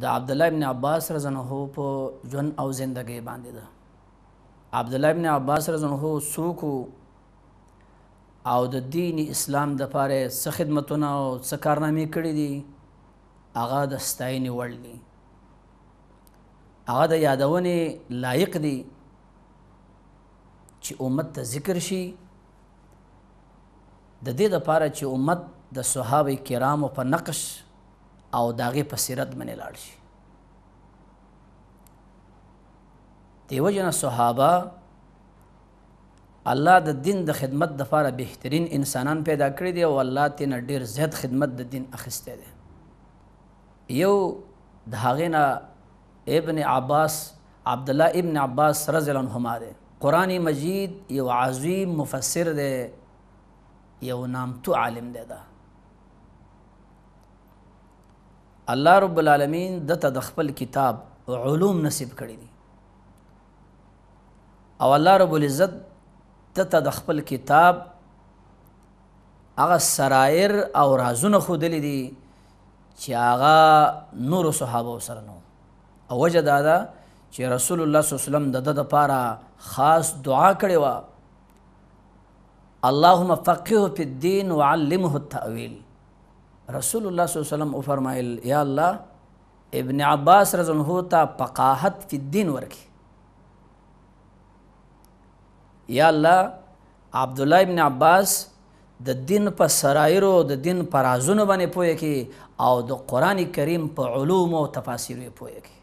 د عبد الله ابن عباس رضی الله عنه په ژوند او زندګۍ باندې ده عبد الله ابن عباس رضی الله عنه سوکو او د دین اسلام د پاره څه خدمتونه او څه کارنامې کړې دي هغه د ستاینې وړ دي هغه د یادونې لایق دي چې امت ته ذکر شي د دې د پاره چې امت د صحابه کرامو په نقش او داغه په سیرت باندې لاړ شي دیو جن صحابه الله د دین د خدمت د لپاره بهترین انسانان پیدا کړی دی او الله تینا ډیر زیات خدمت د دین اخیسته دی یو داغه نه ابن عباس عبد الله ابن عباس رضی الله عنهما دی قران مجید یو عظیم مفسر دی یو نامتو عالم دی دا الله رب العالمین دته د خپل کتاب علوم نصیب کړی دي او الله رب العزت دته د خپل کتاب هغه سرایر او رازونه خودلې دي چې هغه نور صحابه سره نو او وجه دا ده چې رسول الله صلی الله علیه وسلم د د لپاره خاص دعا کړې و اللهم فقهه في الدين وعلمه التأويل رسول الله صلی الله علیه وسلم فرمایل یا الله ابن عباس رضی الله ته فقاهت فی الدین ورکی یا الله عبد الله ابن عباس د دین په سرایرو د دین په رازونو باندې پوهه کی او د قران کریم په علوم او تفاسیر پوهه کی